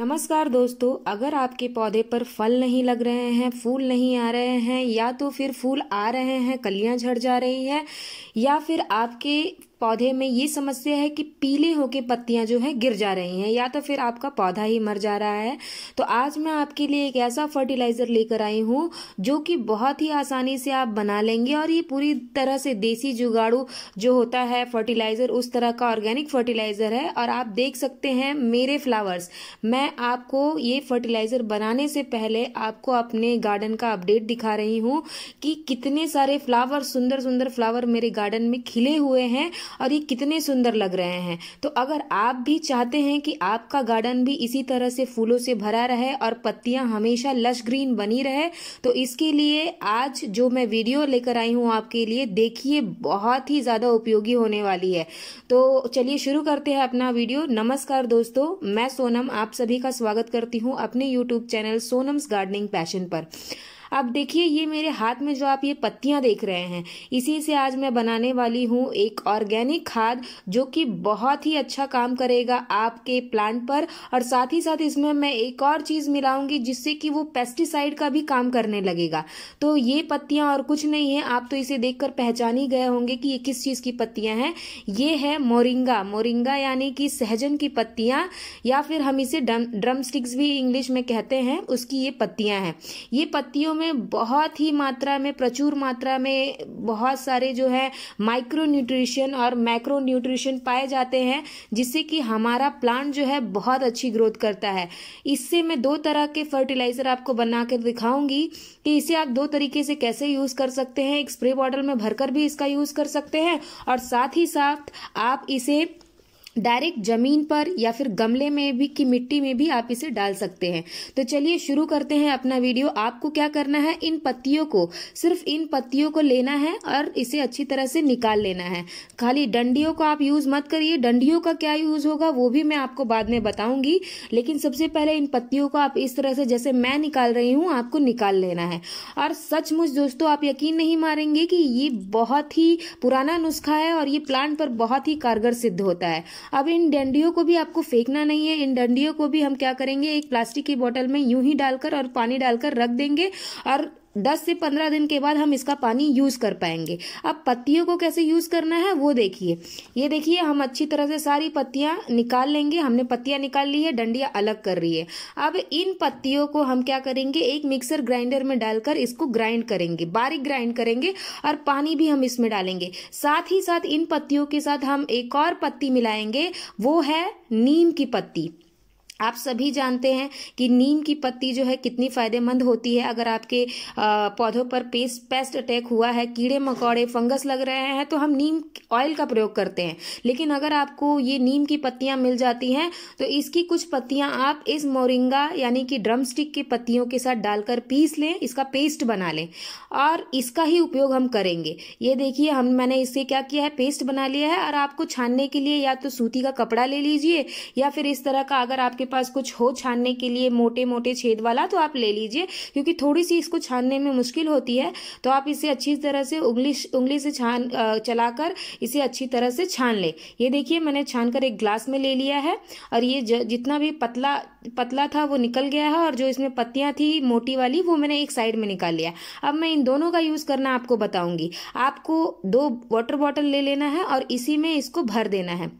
नमस्कार दोस्तों अगर आपके पौधे पर फल नहीं लग रहे हैं फूल नहीं आ रहे हैं या तो फिर फूल आ रहे हैं कलियां झड़ जा रही है या फिर आपके पौधे में ये समस्या है कि पीले होके पत्तियां जो है गिर जा रही हैं या तो फिर आपका पौधा ही मर जा रहा है तो आज मैं आपके लिए एक ऐसा फर्टिलाइज़र लेकर आई हूँ जो कि बहुत ही आसानी से आप बना लेंगे और ये पूरी तरह से देसी जुगाड़ू जो होता है फर्टिलाइज़र उस तरह का ऑर्गेनिक फर्टिलाइज़र है और आप देख सकते हैं मेरे फ्लावर्स मैं आपको ये फर्टिलाइज़र बनाने से पहले आपको अपने गार्डन का अपडेट दिखा रही हूँ कि कितने सारे फ्लावर सुंदर सुंदर फ्लावर मेरे गार्डन में खिले हुए हैं और ये कितने सुंदर लग रहे हैं तो अगर आप भी चाहते हैं कि आपका गार्डन भी इसी तरह से फूलों से भरा रहे और पत्तियां हमेशा लश ग्रीन बनी रहे तो इसके लिए आज जो मैं वीडियो लेकर आई हूँ आपके लिए देखिए बहुत ही ज़्यादा उपयोगी होने वाली है तो चलिए शुरू करते हैं अपना वीडियो नमस्कार दोस्तों मैं सोनम आप सभी का स्वागत करती हूँ अपने YouTube channel Sonam's gardening passion पर अब देखिए ये मेरे हाथ में जो आप ये पत्तियां देख रहे हैं इसी से आज मैं बनाने वाली हूँ एक ऑर्गेनिक खाद जो कि बहुत ही अच्छा काम करेगा आपके प्लांट पर और साथ ही साथ इसमें मैं एक और चीज़ मिलाऊंगी जिससे कि वो पेस्टिसाइड का भी काम करने लगेगा तो ये पत्तियां और कुछ नहीं है आप तो इसे देखकर पहचान ही गए होंगे कि ये किस चीज़ की पत्तियां हैं ये है मोरिंगा मोरिंगा यानी कि सहजन की पत्तियां या फिर हम इसे ड्रम स्टिक्स भी इंग्लिश में कहते हैं उसकी ये पत्तियां हैं ये पत्तियों में बहुत ही मात्रा में प्रचुर मात्रा में बहुत सारे जो है माइक्रो न्यूट्रिशन और माइक्रो न्यूट्रिशन पाए जाते हैं जिससे कि हमारा प्लांट जो है बहुत अच्छी ग्रोथ करता है इससे मैं दो तरह के फर्टिलाइज़र आपको बना कर दिखाऊंगी कि इसे आप दो तरीके से कैसे यूज़ कर सकते हैं एक स्प्रे बॉटल में भरकर भी इसका यूज़ कर सकते हैं और साथ ही साथ आप इसे डायरेक्ट जमीन पर या फिर गमले में भी की मिट्टी में भी आप इसे डाल सकते हैं तो चलिए शुरू करते हैं अपना वीडियो आपको क्या करना है इन पत्तियों को सिर्फ इन पत्तियों को लेना है और इसे अच्छी तरह से निकाल लेना है खाली डंडियों को आप यूज मत करिए डंडियों का क्या यूज होगा वो भी मैं आपको बाद में बताऊंगी लेकिन सबसे पहले इन पत्तियों को आप इस तरह से जैसे मैं निकाल रही हूँ आपको निकाल लेना है और सचमुच दोस्तों आप यकीन नहीं मारेंगे कि ये बहुत ही पुराना नुस्खा है और ये प्लांट पर बहुत ही कारगर सिद्ध होता है अब इन डंडियों को भी आपको फेंकना नहीं है इन डंडियों को भी हम क्या करेंगे एक प्लास्टिक की बॉटल में यूं ही डालकर और पानी डालकर रख देंगे और 10 से 15 दिन के बाद हम इसका पानी यूज़ कर पाएंगे अब पत्तियों को कैसे यूज़ करना है वो देखिए ये देखिए हम अच्छी तरह से सारी पत्तियाँ निकाल लेंगे हमने पत्तियाँ निकाल ली है डंडियाँ अलग कर रही है अब इन पत्तियों को हम क्या करेंगे एक मिक्सर ग्राइंडर में डालकर इसको ग्राइंड करेंगे बारीक ग्राइंड करेंगे और पानी भी हम इसमें डालेंगे साथ ही साथ इन पत्तियों के साथ हम एक और पत्ती मिलाएंगे वो है नीम की पत्ती आप सभी जानते हैं कि नीम की पत्ती जो है कितनी फ़ायदेमंद होती है अगर आपके पौधों पर पेस्ट पेस्ट अटैक हुआ है कीड़े मकोड़े फंगस लग रहे हैं तो हम नीम ऑयल का प्रयोग करते हैं लेकिन अगर आपको ये नीम की पत्तियां मिल जाती हैं तो इसकी कुछ पत्तियां आप इस मोरिंगा यानी कि ड्रम स्टिक की पत्तियों के साथ डालकर पीस लें इसका पेस्ट बना लें और इसका ही उपयोग हम करेंगे ये देखिए हम मैंने इससे क्या किया है पेस्ट बना लिया है और आपको छानने के लिए या तो सूती का कपड़ा ले लीजिए या फिर इस तरह का अगर आपके पास कुछ हो छानने के लिए मोटे मोटे छेद वाला तो आप ले लीजिए क्योंकि थोड़ी सी इसको छानने में मुश्किल होती है तो आप इसे अच्छी तरह से उंगली उंगली से छान चलाकर इसे अच्छी तरह से छान ले ये देखिए मैंने छान कर एक ग्लास में ले लिया है और ये ज, जितना भी पतला पतला था वो निकल गया है और जो इसमें पत्तियां थी मोटी वाली वो मैंने एक साइड में निकाल लिया अब मैं इन दोनों का यूज करना आपको बताऊंगी आपको दो वाटर बॉटल ले लेना है और इसी में इसको भर देना है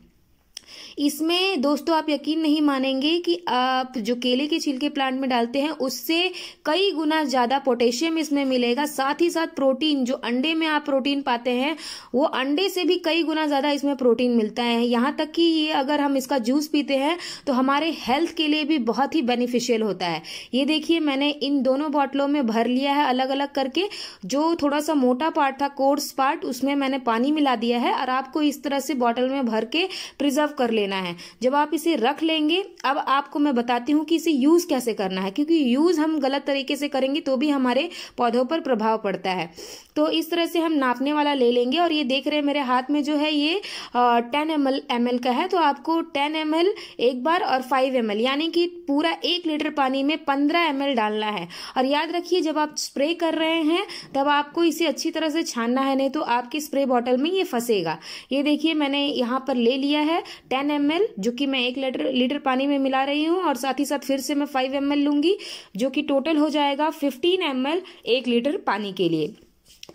इसमें दोस्तों आप यकीन नहीं मानेंगे कि आप जो केले के छिलके प्लांट में डालते हैं उससे कई गुना ज़्यादा पोटेशियम इसमें मिलेगा साथ ही साथ प्रोटीन जो अंडे में आप प्रोटीन पाते हैं वो अंडे से भी कई गुना ज़्यादा इसमें प्रोटीन मिलता है यहाँ तक कि ये अगर हम इसका जूस पीते हैं तो हमारे हेल्थ के लिए भी बहुत ही बेनिफिशियल होता है ये देखिए मैंने इन दोनों बॉटलों में भर लिया है अलग अलग करके जो थोड़ा सा मोटा पार्ट था कोर्स पार्ट उसमें मैंने पानी मिला दिया है और आपको इस तरह से बॉटल में भर के प्रिजर्व कर लेना लेना है जब आप इसे रख लेंगे अब आपको मैं बताती हूँ कि इसे यूज़ कैसे करना है क्योंकि यूज़ हम गलत तरीके से करेंगे तो भी हमारे पौधों पर प्रभाव पड़ता है तो इस तरह से हम नापने वाला ले लेंगे और ये देख रहे हैं मेरे हाथ में जो है ये टेन एम एल का है तो आपको टेन एम एक बार और फाइव एम यानी कि पूरा एक लीटर पानी में पंद्रह एम डालना है और याद रखिए जब आप स्प्रे कर रहे हैं तब आपको इसे अच्छी तरह से छानना है नहीं तो आपकी स्प्रे बॉटल में ये फंसेगा ये देखिए मैंने यहाँ पर ले लिया है टेन वन एम जो कि मैं एक लीटर लीटर पानी में मिला रही हूँ और साथ ही साथ फिर से मैं फाइव एम लूंगी जो कि टोटल हो जाएगा फिफ्टीन एम एक लीटर पानी के लिए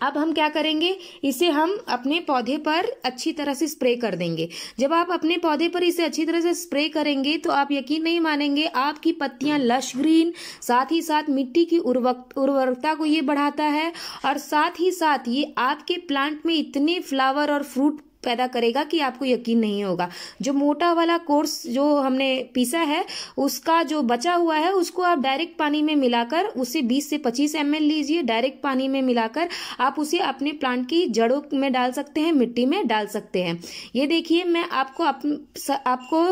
अब हम क्या करेंगे इसे हम अपने पौधे पर अच्छी तरह से स्प्रे कर देंगे जब आप अपने पौधे पर इसे अच्छी तरह से स्प्रे करेंगे तो आप यकीन नहीं मानेंगे आपकी पत्तियां लश ग्रीन साथ ही साथ मिट्टी की उर्वक उर्वरकता को ये बढ़ाता है और साथ ही साथ ये आपके प्लांट में इतने फ्लावर और फ्रूट पैदा करेगा कि आपको यकीन नहीं होगा जो मोटा वाला कोर्स जो हमने पीसा है उसका जो बचा हुआ है उसको आप डायरेक्ट पानी में मिलाकर उसे 20 से 25 एम लीजिए डायरेक्ट पानी में मिलाकर आप उसे अपने प्लांट की जड़ों में डाल सकते हैं मिट्टी में डाल सकते हैं ये देखिए मैं आपको अप, स, आपको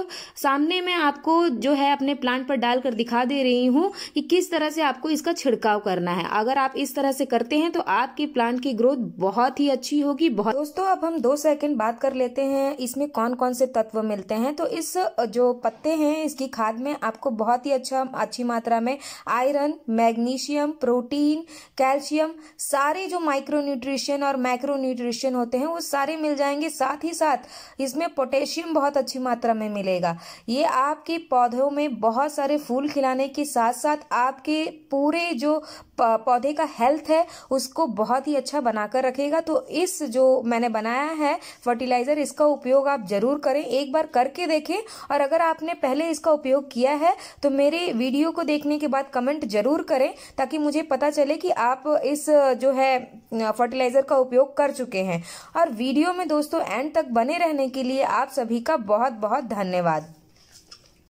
सामने में आपको जो है अपने प्लांट पर डालकर दिखा दे रही हूँ कि किस तरह से आपको इसका छिड़काव करना है अगर आप इस तरह से करते हैं तो आपके प्लांट की ग्रोथ बहुत ही अच्छी होगी बहुत दोस्तों अब हम दो सेकंड बात कर लेते हैं इसमें कौन कौन से तत्व मिलते हैं तो इस जो पत्ते हैं इसकी खाद में आपको बहुत ही अच्छा अच्छी मात्रा में आयरन मैग्नीशियम प्रोटीन कैल्शियम सारे जो माइक्रो न्यूट्रिशन और माइक्रो न्यूट्रिशन होते हैं वो सारे मिल जाएंगे साथ ही साथ इसमें पोटेशियम बहुत अच्छी मात्रा में मिलेगा ये आपके पौधों में बहुत सारे फूल खिलाने के साथ साथ आपके पूरे जो पौधे का हेल्थ है उसको बहुत ही अच्छा बनाकर रखेगा तो इस जो मैंने बनाया है फर्टिलाइज़र इसका उपयोग आप ज़रूर करें एक बार करके देखें और अगर आपने पहले इसका उपयोग किया है तो मेरे वीडियो को देखने के बाद कमेंट ज़रूर करें ताकि मुझे पता चले कि आप इस जो है फर्टिलाइज़र का उपयोग कर चुके हैं और वीडियो में दोस्तों एंड तक बने रहने के लिए आप सभी का बहुत बहुत धन्यवाद